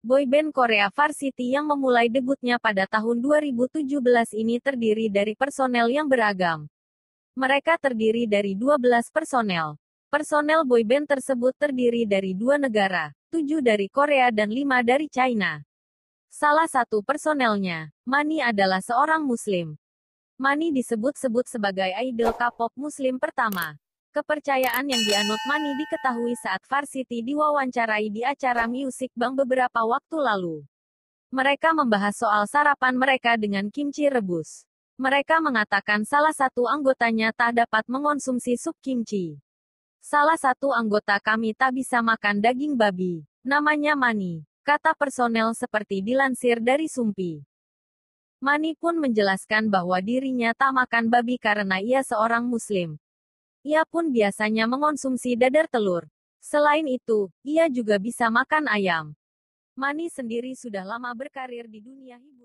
Boyband Korea Varsity yang memulai debutnya pada tahun 2017 ini terdiri dari personel yang beragam. Mereka terdiri dari 12 personel. Personel boyband tersebut terdiri dari dua negara, tujuh dari Korea dan lima dari China. Salah satu personelnya, Mani adalah seorang Muslim. Mani disebut-sebut sebagai idol K-pop Muslim pertama. Kepercayaan yang dianut Mani diketahui saat Varsity diwawancarai di acara Music Bang beberapa waktu lalu. Mereka membahas soal sarapan mereka dengan kimchi rebus. Mereka mengatakan salah satu anggotanya tak dapat mengonsumsi sup kimchi. Salah satu anggota kami tak bisa makan daging babi. Namanya Mani, kata personel seperti dilansir dari Sumpi. Mani pun menjelaskan bahwa dirinya tak makan babi karena ia seorang muslim, ia pun biasanya mengonsumsi dadar telur. Selain itu, ia juga bisa makan ayam. Mani sendiri sudah lama berkarir di dunia hiburan.